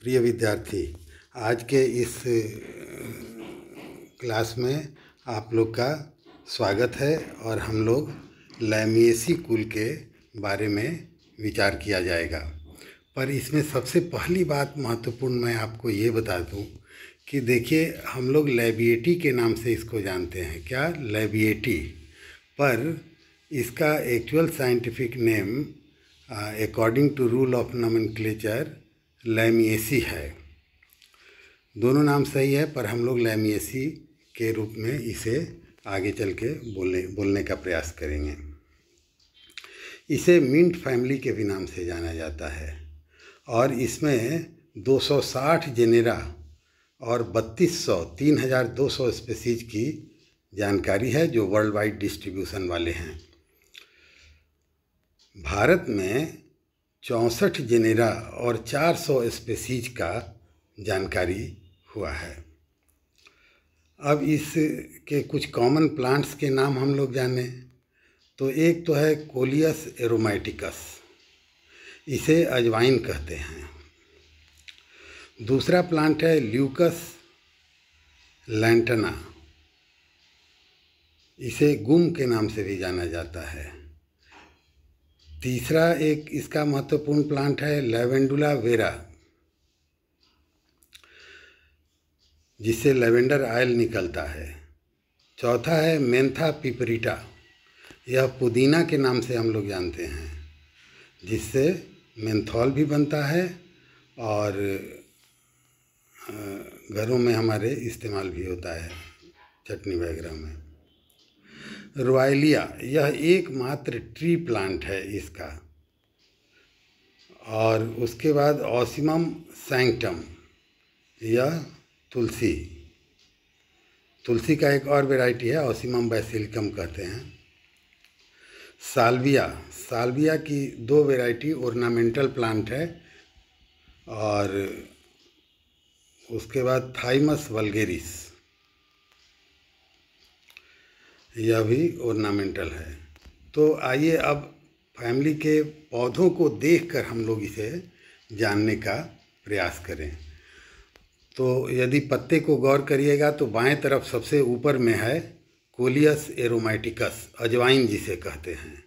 प्रिय विद्यार्थी आज के इस क्लास में आप लोग का स्वागत है और हम लोग लैमिएसी कुल के बारे में विचार किया जाएगा पर इसमें सबसे पहली बात महत्वपूर्ण मैं आपको ये बता दूं कि देखिए हम लोग लेबिएटी के नाम से इसको जानते हैं क्या लेबिएटी पर इसका actual scientific name according to rule of नमन लैमिएसी है दोनों नाम सही है पर हम लोग लैमिएसी के रूप में इसे आगे चल के बोलने बोलने का प्रयास करेंगे इसे मिंट फैमिली के भी नाम से जाना जाता है और इसमें 260 जेनेरा और 3200 3200 स्पेसीज की जानकारी है जो वर्ल्ड वाइड डिस्ट्रीब्यूशन वाले हैं भारत में चौंसठ जेनेरा और 400 स्पेसीज का जानकारी हुआ है अब इसके कुछ कॉमन प्लांट्स के नाम हम लोग जाने तो एक तो है कोलियस एरोमाइटिकस इसे अजवाइन कहते हैं दूसरा प्लांट है ल्यूकस लैंटना इसे गुम के नाम से भी जाना जाता है तीसरा एक इसका महत्वपूर्ण प्लांट है लेवेंडुला वेरा जिससे लेवेंडर ऑयल निकलता है चौथा है मेंथा पिपरिटा यह पुदीना के नाम से हम लोग जानते हैं जिससे मेंथॉल भी बनता है और घरों में हमारे इस्तेमाल भी होता है चटनी वगैरह में रॉयलिया यह एकमात्र ट्री प्लांट है इसका और उसके बाद ऑसिमम सैंक्टम यह तुलसी तुलसी का एक और वेराइटी है ऑसिमम बैसिलकम कहते हैं साल्विया साल्विया की दो वेराइटी ऑर्नामेंटल प्लांट है और उसके बाद थाइमस वल्गेरिस यह भी ऑर्नामेंटल है तो आइए अब फैमिली के पौधों को देखकर हम लोग इसे जानने का प्रयास करें तो यदि पत्ते को गौर करिएगा तो बाएं तरफ सबसे ऊपर में है कोलियस एरोमेटिकस अजवाइन जिसे कहते हैं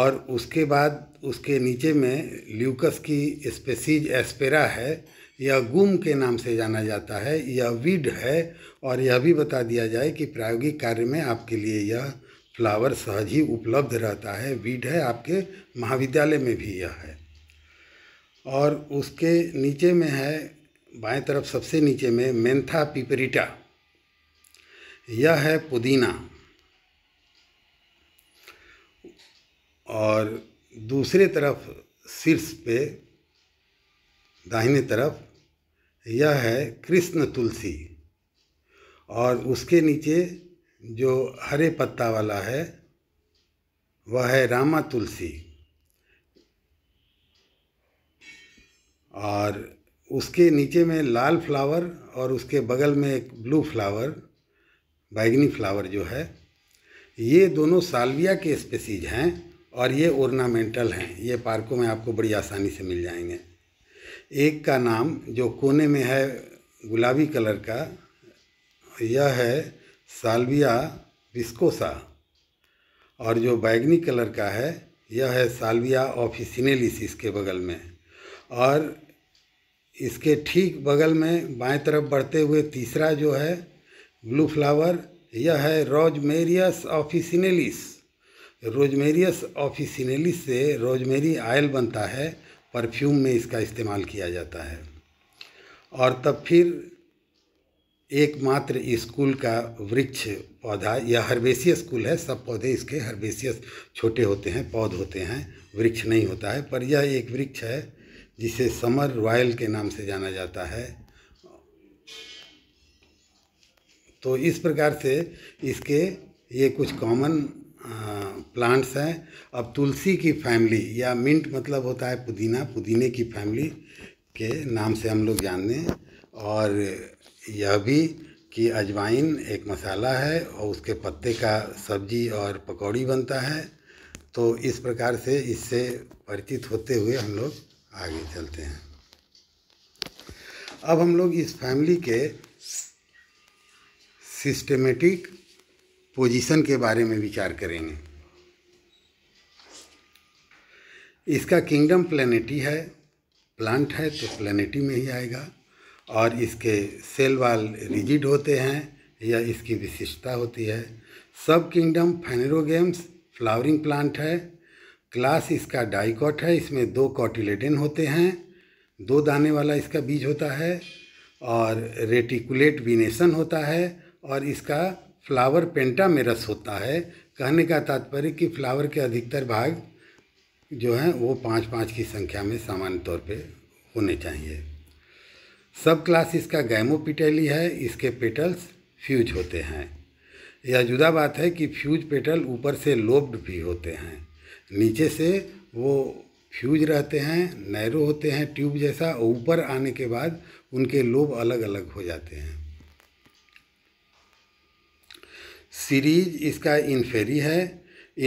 और उसके बाद उसके नीचे में ल्यूकस की स्पेसीज एस्पेरा है यह गुम के नाम से जाना जाता है यह विड है और यह भी बता दिया जाए कि प्रायोगिक कार्य में आपके लिए यह फ्लावर सहज ही उपलब्ध रहता है विड है आपके महाविद्यालय में भी यह है और उसके नीचे में है बाएं तरफ सबसे नीचे में मेंथा पिपरिटा यह है पुदीना और दूसरे तरफ शीर्ष पे दाहिने तरफ यह है कृष्ण तुलसी और उसके नीचे जो हरे पत्ता वाला है वह है रामा तुलसी और उसके नीचे में लाल फ्लावर और उसके बगल में एक ब्लू फ्लावर बैगनी फ्लावर जो है ये दोनों सालविया के स्पेसीज हैं और ये ओर्नामेंटल हैं ये पार्कों में आपको बड़ी आसानी से मिल जाएंगे एक का नाम जो कोने में है गुलाबी कलर का यह है साल्विया विस्कोसा और जो बैगनी कलर का है यह है साल्विया ऑफिसिनेलिस इसके बगल में और इसके ठीक बगल में बाएं तरफ बढ़ते हुए तीसरा जो है ब्लू फ्लावर यह है रोजमेरियस ऑफिसिनेलिस रोजमेरियस ऑफिसिनेलिस से रोजमेरी आयल बनता है परफ्यूम में इसका इस्तेमाल किया जाता है और तब फिर एकमात्र स्कूल का वृक्ष पौधा यह हर्बेसियस स्कूल है सब पौधे इसके हर्बेसियस छोटे होते हैं पौध होते हैं वृक्ष नहीं होता है पर यह एक वृक्ष है जिसे समर रॉयल के नाम से जाना जाता है तो इस प्रकार से इसके ये कुछ कॉमन प्लांट्स हैं अब तुलसी की फैमिली या मिंट मतलब होता है पुदीना पुदीने की फैमिली के नाम से हम लोग हैं और यह भी कि अजवाइन एक मसाला है और उसके पत्ते का सब्जी और पकौड़ी बनता है तो इस प्रकार से इससे परिचित होते हुए हम लोग आगे चलते हैं अब हम लोग इस फैमिली के सिस्टमेटिक पोजीशन के बारे में विचार करेंगे इसका किंगडम प्लानिटी है प्लांट है तो प्लानिटी में ही आएगा और इसके सेल वाल रिजिड होते हैं या इसकी विशिष्टता होती है sub kingdom phanerogams flowering plant है क्लास इसका डाइकॉट है इसमें दो कॉटिलेडन होते हैं दो दाने वाला इसका बीज होता है और रेटिकुलेट विनेशन होता है और इसका फ्लावर पेंटा में रस होता है कहने का तात्पर्य कि फ्लावर के अधिकतर भाग जो हैं वो पाँच पाँच की संख्या में सामान्य तौर पे होने चाहिए सब क्लास इसका गैमोपिटेली है इसके पेटल्स फ्यूज होते हैं यह जुदा बात है कि फ्यूज पेटल ऊपर से लोब्ड भी होते हैं नीचे से वो फ्यूज रहते हैं नैरो होते हैं ट्यूब जैसा और ऊपर आने के बाद उनके लोब अलग अलग हो जाते हैं सीरीज इसका इन्फेरी है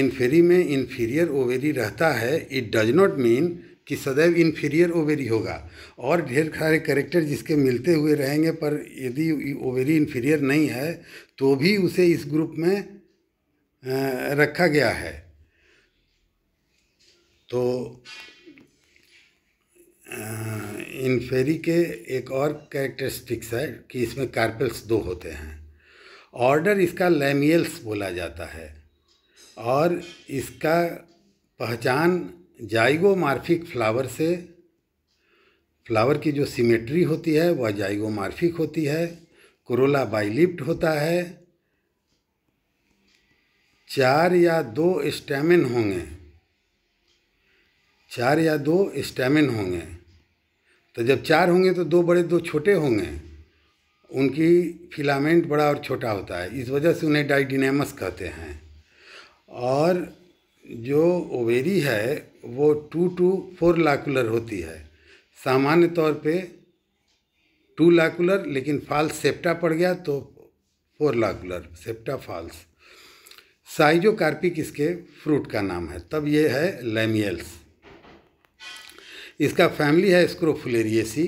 इन्फेरी में इन्फीरियर ओवेरी रहता है इट डज नॉट मीन कि सदैव इन्फीरियर ओवेरी होगा और ढेर सारे करेक्टर जिसके मिलते हुए रहेंगे पर यदि ओवेरी इन्फीरियर नहीं है तो भी उसे इस ग्रुप में रखा गया है तो इन्फेरी के एक और कैरेक्टरिस्टिक्स है कि इसमें कार्पेल्स दो होते हैं ऑर्डर इसका लैमियल्स बोला जाता है और इसका पहचान जाइगोमार्फिक फ्लावर से फ्लावर की जो सिमेट्री होती है वह जाइगोमार्फिक होती है कोरोला बाइलिप्ट होता है चार या दो स्टेमिन होंगे चार या दो स्टेमिन होंगे तो जब चार होंगे तो दो बड़े दो छोटे होंगे उनकी फिलामेंट बड़ा और छोटा होता है इस वजह से उन्हें डाइडिनेमस कहते हैं और जो ओवेरी है वो टू टू फोर लाकुलर होती है सामान्य तौर पे टू लाकुलर लेकिन फाल्स सेप्टा पड़ गया तो four locular septa false schizocarpic इसके फ्रूट का नाम है तब ये है लेमियल्स इसका फैमिली है स्क्रोफुलेरियसी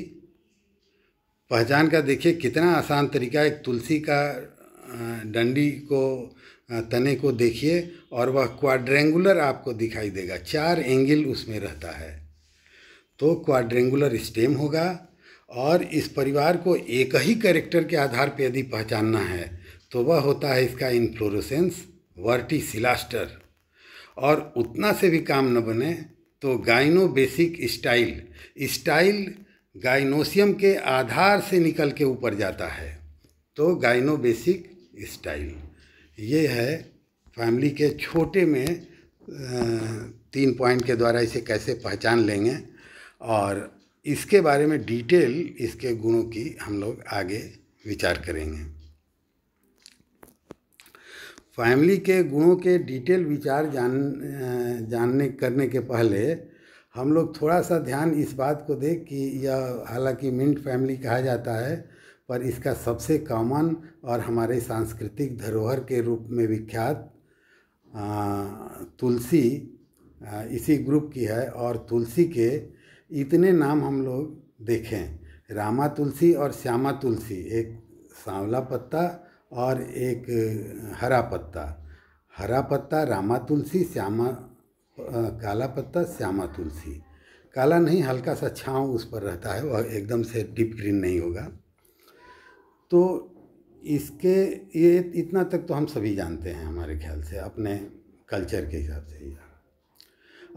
पहचान का देखिए कितना आसान तरीका एक तुलसी का डंडी को तने को देखिए और वह क्वाड्रेंगुलर आपको दिखाई देगा चार एंगल उसमें रहता है तो क्वाड्रेंगुलर स्टेम होगा और इस परिवार को एक ही कैरेक्टर के आधार पर यदि पहचानना है तो वह होता है इसका इन्फ्लोरोसेंस वर्टी सिलास्टर और उतना से भी काम न बने तो gynobasic style style gynoecium के आधार से निकल के ऊपर जाता है तो गाइनोबेसिक स्टाइल ये है फैमिली के छोटे में तीन पॉइंट के द्वारा इसे कैसे पहचान लेंगे और इसके बारे में डिटेल इसके गुणों की हम लोग आगे विचार करेंगे फैमिली के गुणों के डिटेल विचार जान जानने करने के पहले हम लोग थोड़ा सा ध्यान इस बात को दें कि यह हालांकि मिंट फैमिली कहा जाता है पर इसका सबसे कॉमन और हमारे सांस्कृतिक धरोहर के रूप में विख्यात तुलसी इसी ग्रुप की है और तुलसी के इतने नाम हम लोग देखें रामा तुलसी और श्यामा तुलसी एक सांवला पत्ता और एक हरा पत्ता हरा पत्ता रामा तुलसी श्यामा काला पत्ता श्यामा तुलसी काला नहीं हल्का सा छाँव उस पर रहता है वह एकदम से डीप ग्रीन नहीं होगा तो इसके ये इतना तक तो हम सभी जानते हैं हमारे ख्याल से अपने कल्चर के हिसाब से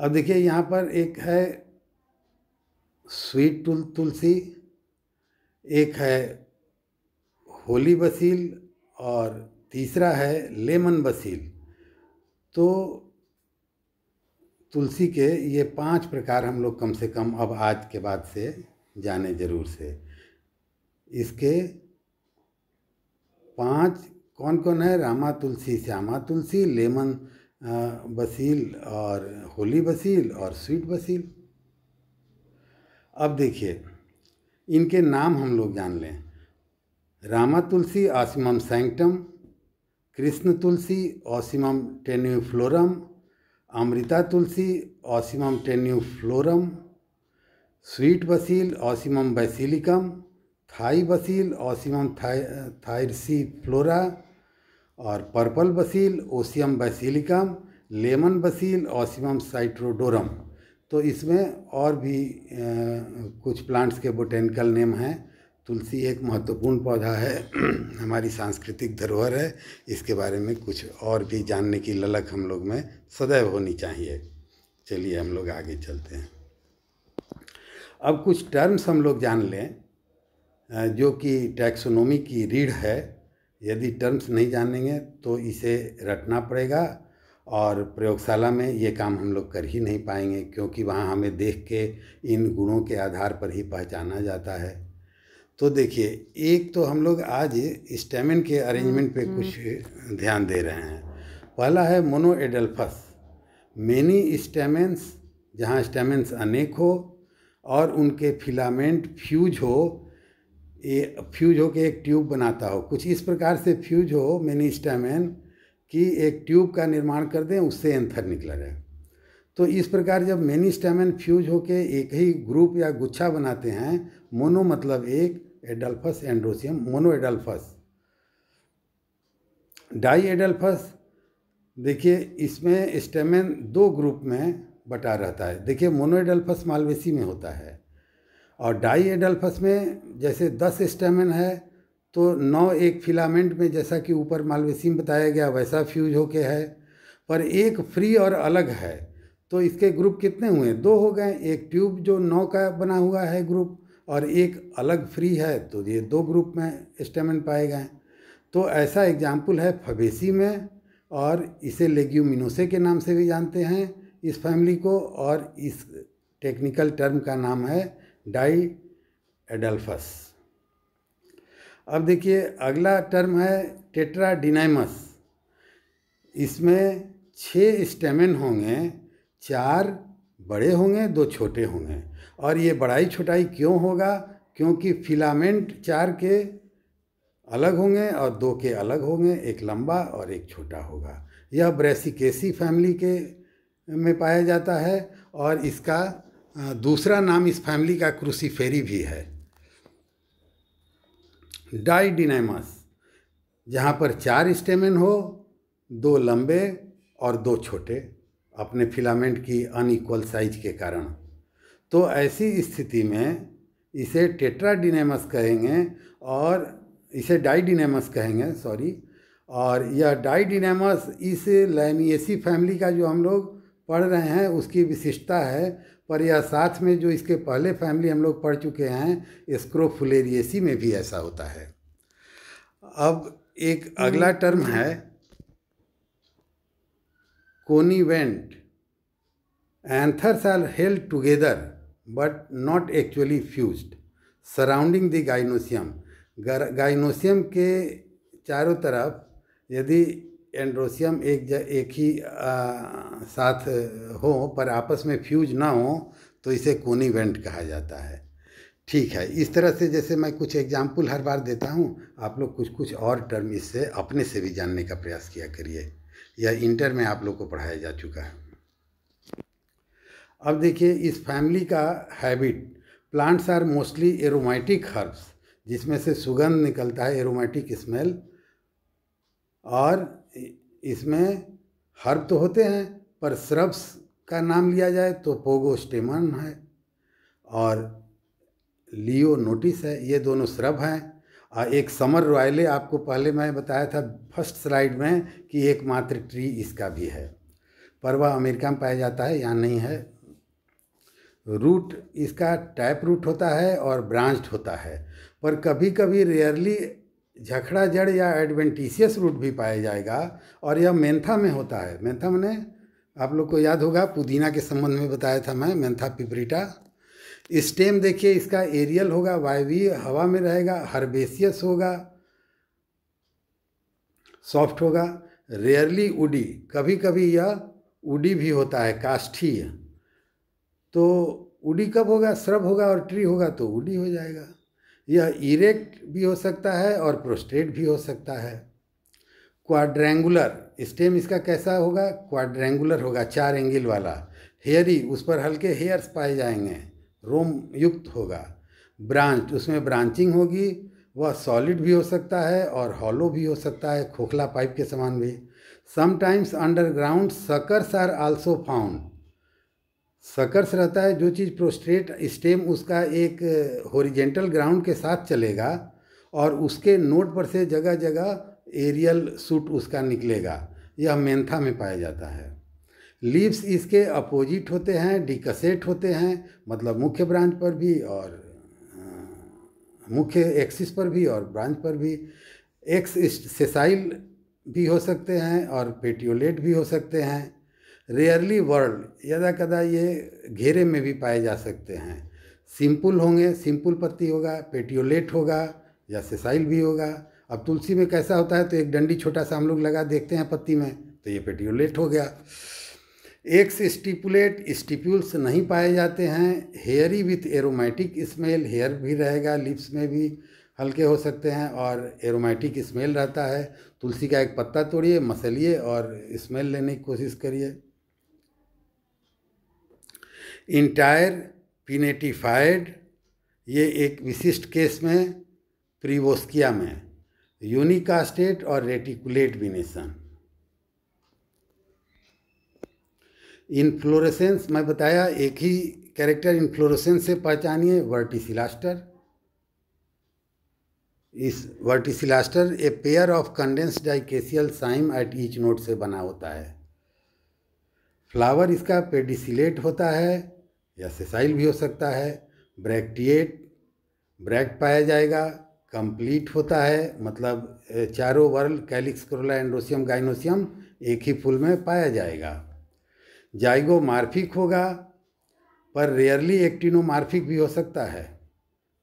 अब देखिए यहाँ पर एक है स्वीट तुल तुलसी एक है होली बसील और तीसरा है लेमन बसील तो तुलसी के ये पांच प्रकार हम लोग कम से कम अब आज के बाद से जाने जरूर से इसके पांच कौन कौन है रामा तुलसी श्यामा तुलसी लेमन बसील और होली बसील और स्वीट बसील अब देखिए इनके नाम हम लोग जान लें Rama tulsi Ocimum sanctum Krishna tulsi Ocimum tenuiflorum Amrita tulsi Ocimum florum sweet basil Ocimum basilicum Thai basil Ocimum thyrsiflora और purple basil Ocimum basilicum lemon basil Ocimum citriodorum तो इसमें और भी आ, कुछ प्लांट्स के बोटेनिकल नेम हैं तुलसी एक महत्वपूर्ण पौधा है हमारी सांस्कृतिक धरोहर है इसके बारे में कुछ और भी जानने की ललक हम लोग में सदैव होनी चाहिए चलिए हम लोग आगे चलते हैं अब कुछ टर्म्स हम लोग जान लें जो कि टैक्सोनोमी की रीढ़ है यदि टर्म्स नहीं जानेंगे तो इसे रटना पड़ेगा और प्रयोगशाला में ये काम हम लोग कर ही नहीं पाएंगे क्योंकि वहाँ हमें देख के इन गुणों के आधार पर ही पहचाना जाता है तो देखिए एक तो हम लोग आज स्टेमिन के अरेंजमेंट पे हम्म, कुछ हम्म। ध्यान दे रहे हैं पहला है मोनो एडल्फस मेनी स्टेमेंस जहाँ स्टेमेंस अनेक हो और उनके फिलामेंट फ्यूज हो ये फ्यूज हो के एक ट्यूब बनाता हो कुछ इस प्रकार से फ्यूज हो मेनी स्टेमेन की एक ट्यूब का निर्माण कर दें उससे एंथर निकला जाए तो इस प्रकार जब मेनी स्टेमेन फ्यूज होके एक ही ग्रुप या गुच्छा बनाते हैं मोनो मतलब एक adelphous androecium monadelphous diadelphous देखिए इसमें स्टेमेन दो ग्रुप में बटा रहता है देखिए मोनो एडल्फस मालवेसी में होता है और डाई एडल्फस में जैसे दस स्टेमेन है तो नौ एक फिलामेंट में जैसा कि ऊपर मालवेसी में बताया गया वैसा फ्यूज होके है पर एक फ्री और अलग है तो इसके ग्रुप कितने हुए दो हो गए एक ट्यूब जो नौ का बना हुआ है ग्रुप और एक अलग फ्री है तो ये दो ग्रुप में स्टेमेंट पाए गए तो ऐसा एग्जाम्पल है फबेसी में और इसे लेग्यूमिनोसे के नाम से भी जानते हैं इस फैमिली को और इस टेक्निकल टर्म का नाम है डाई एडल्फस अब देखिए अगला टर्म है टेट्राडिनाइमस इसमें छः स्टेमेन होंगे चार बड़े होंगे दो छोटे होंगे और ये बढ़ाई छुटाई क्यों होगा क्योंकि फिलामेंट चार के अलग होंगे और दो के अलग होंगे एक लंबा और एक छोटा होगा यह ब्रेसिकेसी फैमिली के में पाया जाता है और इसका दूसरा नाम इस फैमिली का क्रूसीफेरी भी है डाइडिनेमस जहाँ पर चार स्टेमेन हो दो लंबे और दो छोटे अपने फिलामेंट की अनइक्वल साइज के कारण तो ऐसी स्थिति में इसे टेट्राडिनेमस कहेंगे और इसे डाइडिनेमस कहेंगे सॉरी और यह डाइडिनेमस इस लैमिएसी फैमिली का जो हम लोग पढ़ रहे हैं उसकी विशिष्टता है पर यह साथ में जो इसके पहले फैमिली हम लोग पढ़ चुके हैं स्क्रोफुलेरिएसी में भी ऐसा होता है अब एक अगला टर्म है connivent anthers are held together but not actually fused, surrounding the gynosium. Gynoecium के चारों तरफ यदि एंड्रोसियम एक ज, एक ही आ, साथ हो पर आपस में फ्यूज ना हो तो इसे कोनीवेंट कहा जाता है ठीक है इस तरह से जैसे मैं कुछ एग्जाम्पल हर बार देता हूँ आप लोग कुछ कुछ और टर्म इससे अपने से भी जानने का प्रयास किया करिए यह इंटर में आप लोग को पढ़ाया जा चुका है अब देखिए इस फैमिली का habit plants are mostly aromatic herbs जिसमें से सुगंध निकलता है एरोमेटिक स्मेल और इसमें हर्ब तो होते हैं पर श्रब्स का नाम लिया जाए तो पोगोस्टेमन है और लियो नोटिस है ये दोनों श्रब हैं और एक समर रॉयले आपको पहले मैं बताया था फर्स्ट स्लाइड में कि एकमात्र ट्री इसका भी है परवा अमेरिका में पाया जाता है या नहीं है रूट इसका टाइप रूट होता है और ब्रांच्ड होता है पर कभी कभी रेयरली झखड़ा जड़ या एडवेंटिशियस रूट भी पाया जाएगा और यह मेंथा में होता है मेंथा मैंने आप लोग को याद होगा पुदीना के संबंध में बताया था मैं मेंथा पिपरीटा स्टेम देखिए इसका एरियल होगा वायवी हवा में रहेगा हर्बेसियस होगा सॉफ्ट होगा रेयरली उडी कभी कभी यह उडी भी होता है काष्ठीय तो उडी कब होगा श्रब होगा और ट्री होगा तो उडी हो जाएगा यह इरेक्ट भी हो सकता है और प्रोस्ट्रेट भी हो सकता है क्वाड्रेंगुलर स्टेम इसका कैसा होगा क्वाड्रेंगुलर होगा चार एंगल वाला हेयरी उस पर हल्के हेयर्स पाए जाएंगे रोम युक्त होगा ब्रांच उसमें ब्रांचिंग होगी वह सॉलिड भी हो सकता है और हॉलो भी हो सकता है खोखला पाइप के समान भी sometimes underground suckers are also found suckers रहता है जो चीज़ प्रोस्ट्रेट स्टेम उसका एक होरिजेंटल uh, ग्राउंड के साथ चलेगा और उसके नोट पर से जगह जगह एरियल सूट उसका निकलेगा यह मेंथा में पाया जाता है लीव्स इसके अपोजिट होते हैं डिकसेट होते हैं मतलब मुख्य ब्रांच पर भी और uh, मुख्य एक्सिस पर भी और ब्रांच पर भी एक्स सेसाइल भी हो सकते हैं और पेटियोलेट भी हो सकते हैं रेयरली वर्ल्ड यदा कदा ये घेरे में भी पाए जा सकते हैं सिंपल होंगे सिंपल पत्ती होगा पेटियोलेट होगा या सेसाइल भी होगा अब तुलसी में कैसा होता है तो एक डंडी छोटा सा हम लोग लगा देखते हैं पत्ती में तो ये पेटियोलेट हो गया एक्स स्टिपुलेट स्टिप्यूल्स नहीं पाए जाते हैं hairy with aromatic smell hair भी रहेगा लिप्स में भी हल्के हो सकते हैं और एरोमेटिक स्मेल रहता है तुलसी का एक पत्ता तोड़िए मसलिए और स्मेल लेने की कोशिश करिए इंटायर पिनेटिफाइड ये एक विशिष्ट केस में प्रीवोस्किया में यूनिकास्टेट और रेटिकुलेट विनेशन इन्फ्लोरेसेंस मैं बताया एक ही कैरेक्टर इन्फ्लोरेसेंस से पहचानिए वर्टिसिलास्टर इस verticillaster a pair of condensed dichasial cyme at each node से बना होता है फ्लावर इसका पेडिसिलेट होता है या सेसाइल भी हो सकता है ब्रैक्टिएट ब्रैक्ट पाया जाएगा कंप्लीट होता है मतलब चारों whorl calyx corolla androecium gynoecium एक ही फूल में पाया जाएगा जाइगो मार्फिक होगा पर रेयरली एक्टिनो मार्फिक भी हो सकता है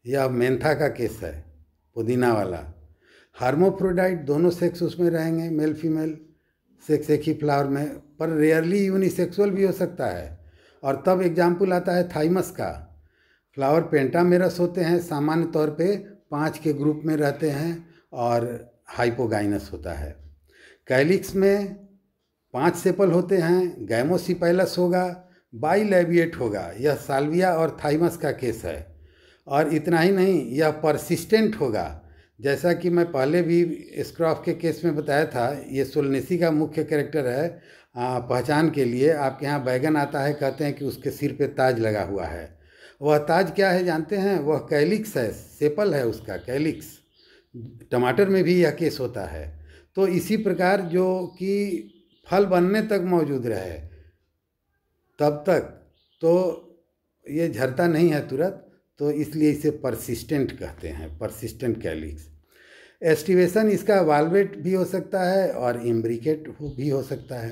यह मेंथा का केस है पुदीना वाला हार्मोफ्रोडाइट दोनों सेक्स उसमें रहेंगे मेल फीमेल सेक्स एक ही फ्लावर में पर रेयरली यूनिसेक्सुअल भी हो सकता है और तब एग्जाम्पल आता है थाइमस का फ्लावर पेंटामेरस होते हैं सामान्य तौर पे पाँच के ग्रुप में रहते हैं और हाइपोगाइनस होता है कैलिक्स में पांच सेपल होते हैं गैमोसिपैलस होगा बाइलेबिएट होगा यह साल्विया और थाइमस का केस है और इतना ही नहीं यह परसिस्टेंट होगा जैसा कि मैं पहले भी स्क्रॉफ के केस में बताया था ये सुलनेसी का मुख्य कैरेक्टर है आ, पहचान के लिए आपके यहाँ बैगन आता है कहते हैं कि उसके सिर पे ताज लगा हुआ है वह ताज क्या है जानते हैं वह कैलिक्स है सेपल है उसका कैलिक्स टमाटर में भी यह केस होता है तो इसी प्रकार जो कि फल बनने तक मौजूद रहे तब तक तो ये झरता नहीं है तुरंत तो इसलिए इसे परसिस्टेंट कहते हैं परसिस्टेंट कैलिक्स एस्टिवेशन इसका वाल्वेट भी हो सकता है और इम्ब्रिकेट भी हो सकता है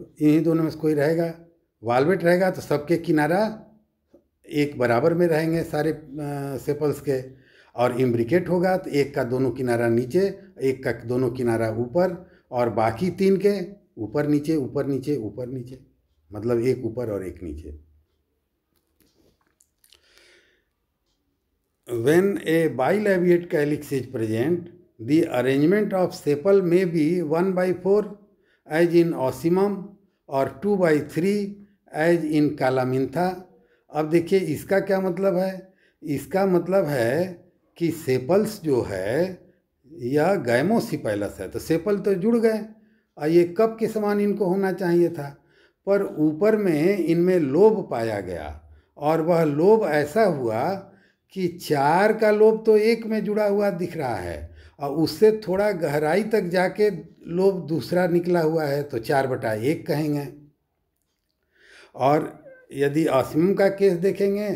इन्हीं दोनों में से कोई रहेगा वाल्वेट रहेगा तो सबके किनारा एक बराबर में रहेंगे सारे सेपल्स के और इम्ब्रिकेट होगा तो एक का दोनों किनारा नीचे एक का दोनों किनारा ऊपर और बाकी तीन के ऊपर नीचे ऊपर नीचे ऊपर नीचे मतलब एक ऊपर और एक नीचे When a bilabiate calyx is present, the arrangement of sepal may be 1 by 4 as in osimum और 2 by 3 एज इन कालामिंथा अब देखिए इसका क्या मतलब है इसका मतलब है कि सेपल्स जो है यह गैमोसिपैलस है तो सेपल तो जुड़ गए और ये कप के समान इनको होना चाहिए था पर ऊपर में इनमें लोभ पाया गया और वह लोभ ऐसा हुआ कि चार का लोभ तो एक में जुड़ा हुआ दिख रहा है और उससे थोड़ा गहराई तक जाके लोभ दूसरा निकला हुआ है तो चार बटा एक कहेंगे और यदि असीम का केस देखेंगे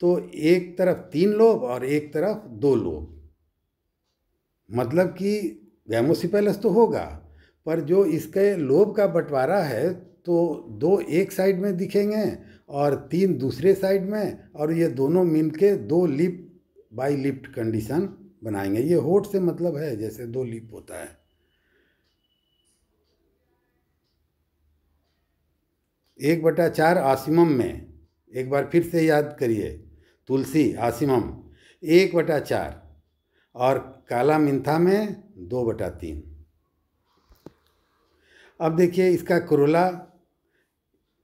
तो एक तरफ तीन लोभ और एक तरफ दो लोभ मतलब कि पैलेस तो होगा पर जो इसके लोभ का बंटवारा है तो दो एक साइड में दिखेंगे और तीन दूसरे साइड में और ये दोनों मिल के दो लिप बाई लिफ्ट कंडीशन बनाएंगे ये होठ से मतलब है जैसे दो लिप होता है एक बटा चार आसिमम में एक बार फिर से याद करिए तुलसी आसिमम एक बटा चार और काला मिंथा में दो बटा तीन अब देखिए इसका करोला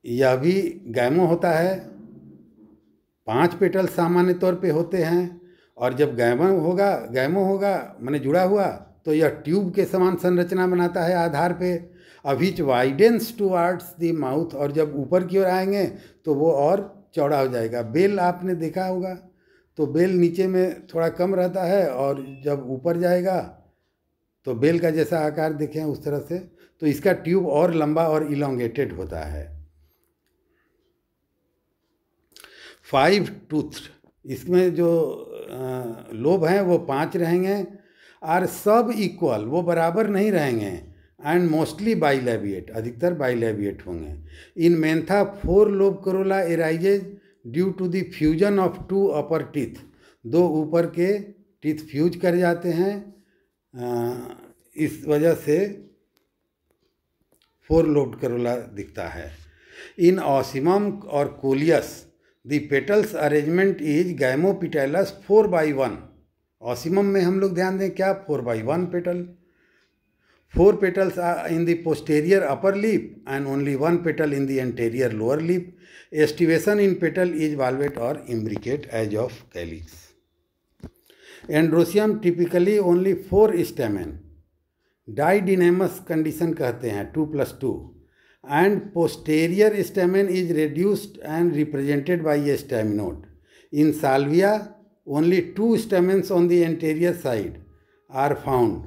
यह भी गैमो होता है पांच पेटल सामान्य तौर पे होते हैं और जब गैमो होगा गैमो होगा मैंने जुड़ा हुआ तो यह ट्यूब के समान संरचना बनाता है आधार पे अब which widens towards the mouth और जब ऊपर की ओर आएंगे तो वो और चौड़ा हो जाएगा बेल आपने देखा होगा तो बेल नीचे में थोड़ा कम रहता है और जब ऊपर जाएगा तो बेल का जैसा आकार देखें उस तरह से तो इसका ट्यूब और लंबा और इलोंगेटेड होता है फाइव टूथ इसमें जो लोभ हैं वो पांच रहेंगे और सब इक्वल वो बराबर नहीं रहेंगे एंड मोस्टली बाइलेबिएट अधिकतर बाइलेबिएट होंगे in Mentha four lobe corolla arises due to the fusion of two upper teeth दो ऊपर के टीथ फ्यूज कर जाते हैं इस वजह से फोर लोब करोला दिखता है इन ऑसिमम और Coleus the petals arrangement is gamopetalous four by one Ocimum में हम लोग ध्यान दें क्या four by one petal four petals are in the posterior upper lip and only one petal in the anterior lower lip aestivation in petal is valvate और imbricate edge of calyx androecium typically only four stamen didynamous condition कहते हैं two plus two and posterior stamen is reduced and represented by a staminode. In salvia, only two stamens on the anterior side are found.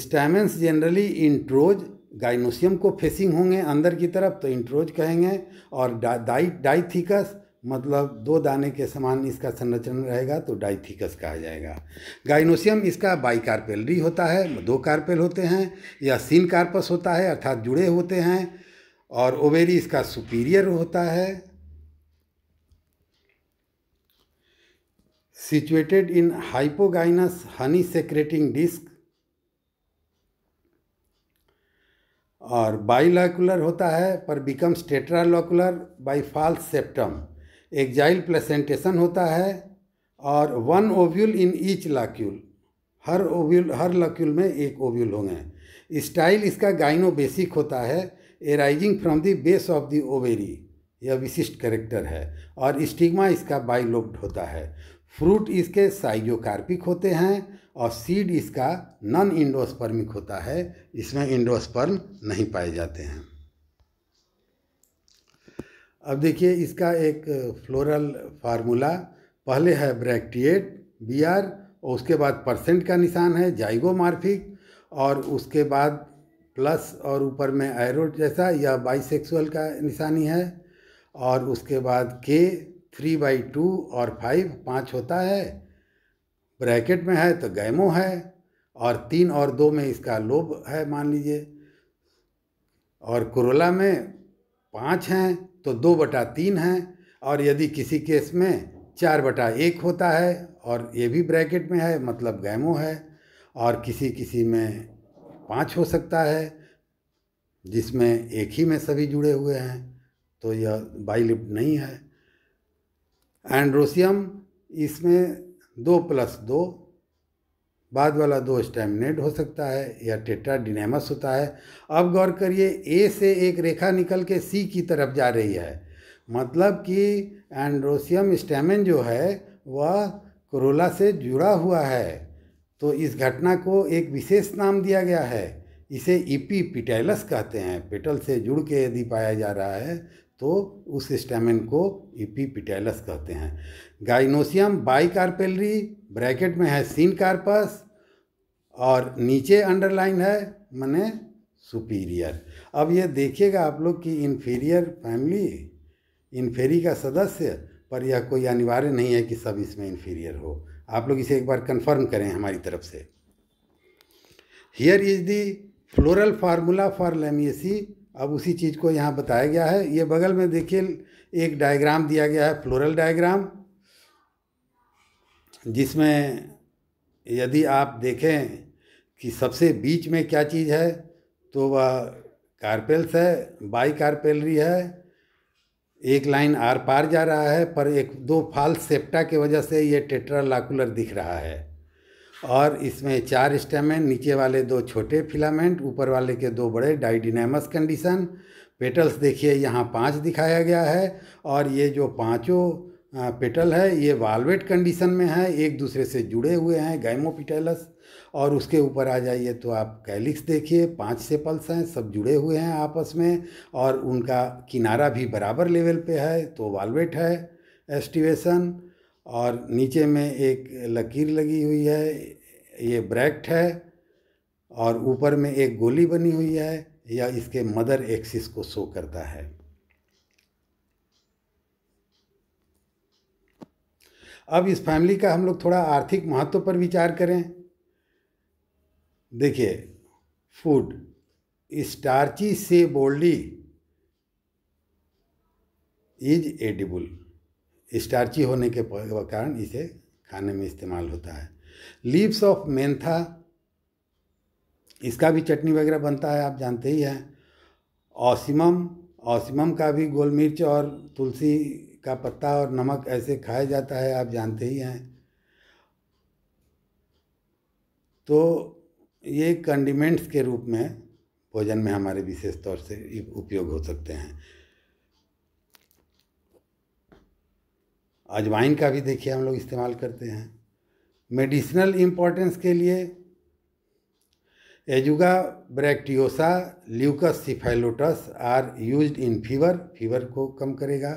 Stamens generally introrse gynoecium को facing होंगे अंदर की तरफ तो intros कहेंगे और डाई डाइथिकस मतलब दो दाने के समान इसका संरचना रहेगा तो डाइथिकस कहा जाएगा गाइनोसियम इसका बाइकारपेलरी होता है दो कार्पेल होते हैं या सीन कार्पस होता है अर्थात जुड़े होते हैं और ओवेरी इसका सुपीरियर होता है situated in hypogynous honey secreting disc और बाइलॉकुलर होता है पर become tetralocular by false septum axile placentation होता है और one ovule in each locule हर ओव्यूल हर लॉक्यूल में एक ओव्यूल होंगे स्टाइल इसका गाइनो बेसिक होता है arising from the base of the ovary यह विशिष्ट करेक्टर है और स्टिग्मा इसका बाइलोप्ड होता है फ्रूट इसके साइजोकार्पिक होते हैं और सीड इसका नॉन इंडोस्पर्मिक होता है इसमें इंडोस्पर्म नहीं पाए जाते हैं अब देखिए इसका एक फ्लोरल फार्मूला पहले है ब्रैक्टिएट बी आर और उसके बाद परसेंट का निशान है जाइगोमार्फिक और उसके बाद प्लस और ऊपर में एरो जैसा यह बाइसेक्सुअल का निशानी है और उसके बाद के थ्री बाई टू और फाइव पाँच होता है ब्रैकेट में है तो गैमो है और तीन और दो में इसका लोब है मान लीजिए और कुरोला में पाँच हैं तो दो बटा तीन हैं और यदि किसी केस में चार बटा एक होता है और ये भी ब्रैकेट में है मतलब गैमो है और किसी किसी में पाँच हो सकता है जिसमें एक ही में सभी जुड़े हुए हैं तो यह बाइलिप्ट नहीं है एंड्रोसियम इसमें दो प्लस दो बाद वाला दो स्टेमिनेट हो सकता है या टेटा डिनेमस होता है अब गौर करिए ए से एक रेखा निकल के सी की तरफ जा रही है मतलब कि एंड्रोसियम स्टेमिन जो है वह कोरोला से जुड़ा हुआ है तो इस घटना को एक विशेष नाम दिया गया है इसे ईपी e पिटेलस कहते हैं पेटल से जुड़ के यदि पाया जा रहा है तो उस स्टेमिन को ईपी e पिटेलस कहते हैं गाइनोसियम बाई कार्पेलरी ब्रैकेट में है सीन कार्पस और नीचे अंडरलाइन है मैंने सुपीरियर अब ये देखिएगा आप लोग कि इन्फीरियर फैमिली इन्फेरी का सदस्य पर यह कोई अनिवार्य नहीं है कि सब इसमें इन्फीरियर हो आप लोग इसे एक बार कंफर्म करें हमारी तरफ से here is the floral formula for Lamiaceae अब उसी चीज़ को यहाँ बताया गया है ये बगल में देखिए एक डायग्राम दिया गया है फ्लोरल डायग्राम जिसमें यदि आप देखें कि सबसे बीच में क्या चीज़ है तो वह कार्पेल्स है बाई कार्पेलरी है एक लाइन आर पार जा रहा है पर एक दो फाल सेप्टा की वजह से ये टेट्रालाकुलर दिख रहा है और इसमें चार स्टेमेंट नीचे वाले दो छोटे फिलामेंट ऊपर वाले के दो बड़े डाइडिनेमस कंडीशन पेटल्स देखिए यहाँ पाँच दिखाया गया है और ये जो पाँचों पेटल है ये वाल्वेट कंडीशन में है एक दूसरे से जुड़े हुए हैं गैमोपिटेलस और उसके ऊपर आ जाइए तो आप कैलिक्स देखिए पांच सेपल्स हैं सब जुड़े हुए हैं आपस में और उनका किनारा भी बराबर लेवल पे है तो वालवेट है एस्टिवेशन और नीचे में एक लकीर लगी हुई है ये ब्रैक्ट है और ऊपर में एक गोली बनी हुई है या इसके मदर एक्सिस को शो करता है अब इस फैमिली का हम लोग थोड़ा आर्थिक महत्व पर विचार करें देखिए फूड स्टार्ची से बोल्डी इज एडिबल स्टार्ची होने के कारण इसे खाने में इस्तेमाल होता है लीव्स ऑफ मेंथा इसका भी चटनी वगैरह बनता है आप जानते ही हैं ओसिमम ओसिमम का भी गोल मिर्च और तुलसी का पत्ता और नमक ऐसे खाया जाता है आप जानते ही हैं तो ये कंडीमेंट्स के रूप में भोजन में हमारे विशेष तौर से उपयोग हो सकते हैं अजवाइन का भी देखिए हम लोग इस्तेमाल करते हैं मेडिसिनल इम्पोर्टेंस के लिए Ajuga bracteosa Leucas cephalotes are used in fever fever को कम करेगा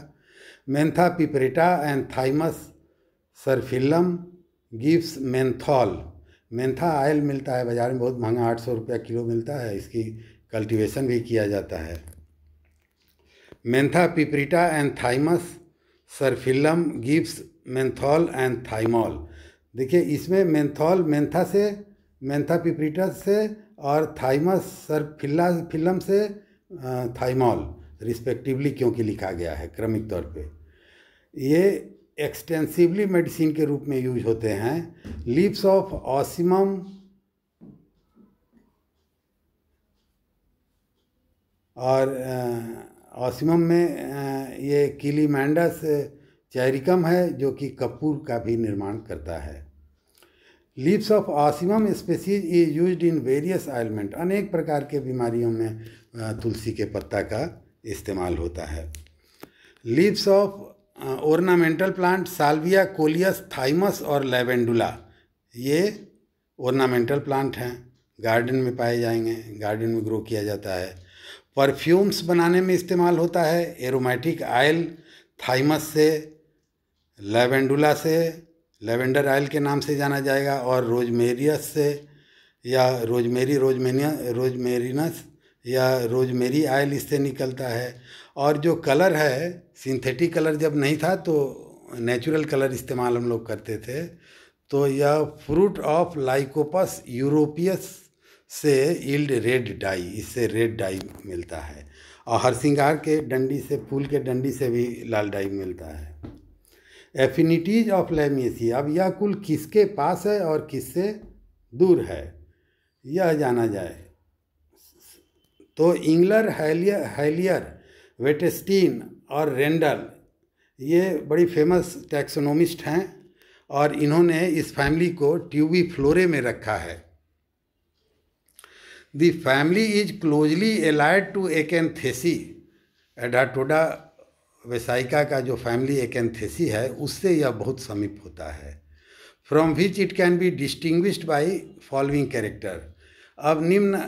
Mentha piperita and Thymus serpyllum gives menthol Mentha oil मिलता है बाज़ार में बहुत महंगा आठ सौ रुपया किलो मिलता है इसकी कल्टीवेशन भी किया जाता है Mentha piperita and Thymus serpyllum gives menthol and thymol देखिए इसमें मेंथॉल मेंथा से मेंथा पिपरीटा से और थाइमस सरफिल्ला फिलम से थाइमॉल रिस्पेक्टिवली क्योंकि लिखा गया है क्रमिक तौर पे ये एक्सटेंसिवली मेडिसिन के रूप में यूज होते हैं लिप्स ऑफ ऑसिमम और ऑसिमम में ये किलीमैंडस चैरिकम है जो कि कपूर का भी निर्माण करता है lips of Ocimum species is use in various ailment अनेक प्रकार के बीमारियों में तुलसी के पत्ता का इस्तेमाल होता है lips of ornamental plant Salvia Coleus Thymus और लेवेंडुला ये ओर्नामेंटल प्लांट हैं गार्डन में पाए जाएंगे गार्डन में ग्रो किया जाता है परफ्यूम्स बनाने में इस्तेमाल होता है एरोमेटिक आयल थाइमस से लेवेंडुला से लेवेंडर आयल के नाम से जाना जाएगा और रोजमेरियस से या रोजमेरी रोजमेनिया रोजमेरिनस या रोजमेरी आयल इससे निकलता है और जो कलर है सिंथेटिक कलर जब नहीं था तो नेचुरल कलर इस्तेमाल हम लोग करते थे तो यह फ्रूट ऑफ लाइकोपस यूरोपियस से इल्ड रेड डाई इससे रेड डाई मिलता है और हर के डंडी से फूल के डंडी से भी लाल डाई मिलता है एफिनिटीज ऑफ लेमियसी अब यह कुल किसके पास है और किससे दूर है यह जाना जाए तो इंग्लर हैलियर हैलियर वेटेस्टीन और रेंडल ये बड़ी फेमस टैक्सोनोमिस्ट हैं और इन्होंने इस फैमिली को ट्यूबी फ्लोरे में रखा है the family is closely allied to Acanthaceae एडाटोडा वेसाइका का जो फैमिली एक एनथेसी है उससे यह बहुत समीप होता है from which it can be distinguished by following character अब निम्न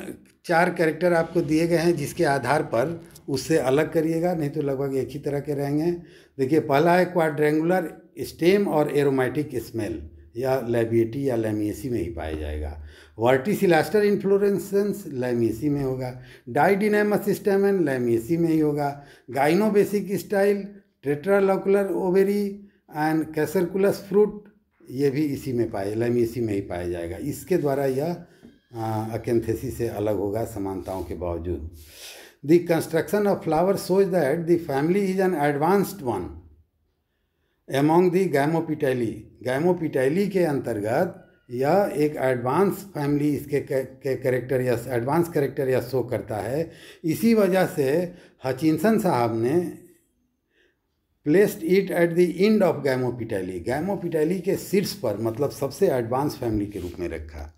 चार कैरेक्टर आपको दिए गए हैं जिसके आधार पर उससे अलग करिएगा नहीं तो लगभग एक ही तरह के रहेंगे देखिए पहला है क्वाड्रेंगुलर स्टेम और एरोमेटिक स्मेल या लेबिएटी या लेमिएसी में ही पाया जाएगा वर्टिसिलास्टर इन्फ्लोरेंसेंस लेमिएसी में होगा डाइडिनेमस एंड लेमिएसी में ही होगा gynobasic style tetralocular ovary and carcerulus fruit ये भी इसी में पाए लेमिएसी में ही पाया जाएगा इसके द्वारा यह अकेंथेसी से अलग होगा समानताओं के बावजूद The construction of flower shows that the family is an advanced one. Among the Gymopitali, Gymopitali के अंतर्गत यह एक एडवांस फैमिली इसके कैरेक्टर या एडवांस कैरेक्टर या शो करता है इसी वजह से हचिनसन साहब ने placed it at the end of gamopetalae gamopetalae के शीर्ष पर मतलब सबसे एडवांस फैमिली के रूप में रखा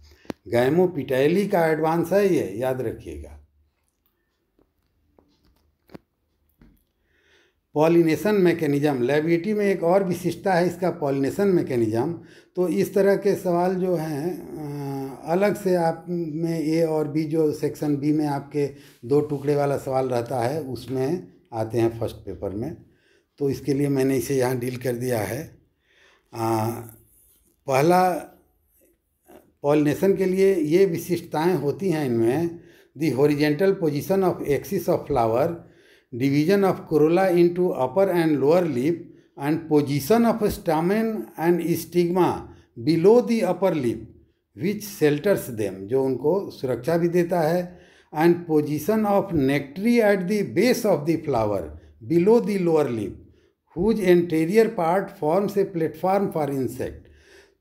गैमोपिटैली का एडवांस है ये याद रखिएगा पॉलिनेशन मैकेनिज्म लेबिलिटी में एक और विशिष्टता है इसका पॉलिनेशन मैकेनिज्म तो इस तरह के सवाल जो हैं अलग से आप में ए और बी जो सेक्शन बी में आपके दो टुकड़े वाला सवाल रहता है उसमें आते हैं फर्स्ट पेपर में तो इसके लिए मैंने इसे यहाँ डील कर दिया है आ, पहला पॉलिनेशन के लिए ये विशिष्टताएं होती हैं इनमें the horizontal position of axis of flower division of corolla into upper and lower lip and position of stamen and stigma below the upper lip which shelters them जो उनको सुरक्षा भी देता है and position of nectary at the base of the flower below the lower lip whose anterior part forms a platform for insect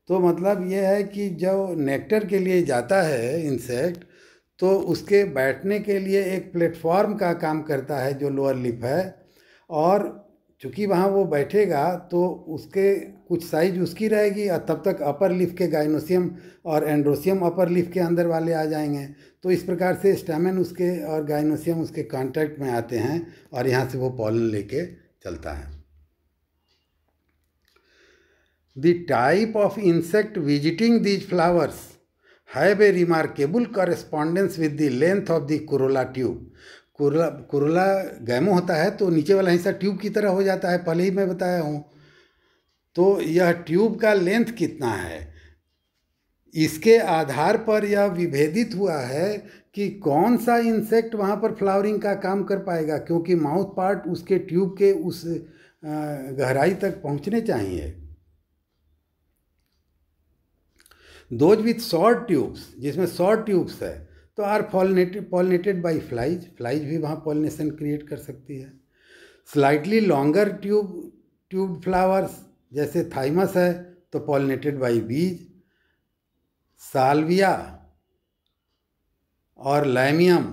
तो मतलब ये है कि जब नेक्टर के लिए जाता है इंसेक्ट तो उसके बैठने के लिए एक प्लेटफॉर्म का काम करता है जो लोअर लिप है और चूँकि वहाँ वो बैठेगा तो उसके कुछ साइज उसकी रहेगी और तब तक अपर लिफ के गाइनोसियम और एंड्रोसियम अपर लिफ के अंदर वाले आ जाएंगे तो इस प्रकार से स्टेमन उसके और गाइनोसियम उसके कांटेक्ट में आते हैं और यहाँ से वो पॉलन लेके चलता है the type of insect visiting these flowers have a remarkable correspondence with the length of the corolla tube corolla corolla gamo होता है तो नीचे वाला हिस्सा ट्यूब की तरह हो जाता है पहले ही मैं बताया हूँ तो यह ट्यूब का लेंथ कितना है इसके आधार पर यह विभेदित हुआ है कि कौन सा इंसेक्ट वहाँ पर फ्लावरिंग का काम कर पाएगा क्योंकि माउथ पार्ट उसके ट्यूब के उस गहराई तक पहुँचने चाहिए दोज विथ शॉर्ट ट्यूब्स जिसमें शॉर्ट ट्यूब्स है तो are pollinated pollinated by flies flies भी वहाँ पॉलिनेशन क्रिएट कर सकती है slightly longer tube tube flowers जैसे थाइमस है तो पॉलिनेटेड बाई बीज सालविया और Lamium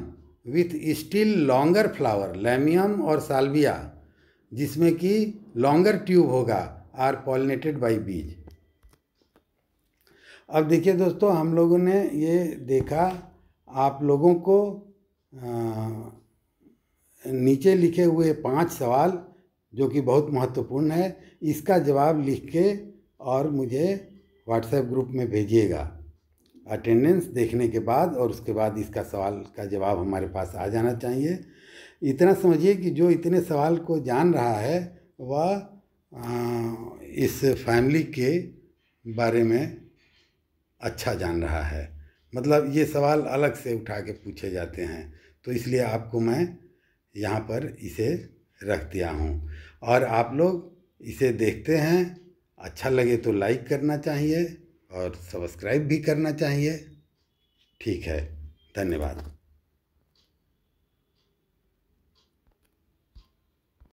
with still longer flower Lamium और सालविया जिसमें कि लॉन्गर ट्यूब होगा आर पॉलिनेटेड बाई बीज अब देखिए दोस्तों हम लोगों ने ये देखा आप लोगों को आ, नीचे लिखे हुए पांच सवाल जो कि बहुत महत्वपूर्ण है इसका जवाब लिख के और मुझे व्हाट्सएप ग्रुप में भेजिएगा अटेंडेंस देखने के बाद और उसके बाद इसका सवाल का जवाब हमारे पास आ जाना चाहिए इतना समझिए कि जो इतने सवाल को जान रहा है वह इस फैमिली के बारे में अच्छा जान रहा है मतलब ये सवाल अलग से उठा के पूछे जाते हैं तो इसलिए आपको मैं यहाँ पर इसे रख दिया हूँ और आप लोग इसे देखते हैं अच्छा लगे तो लाइक करना चाहिए और सब्सक्राइब भी करना चाहिए ठीक है धन्यवाद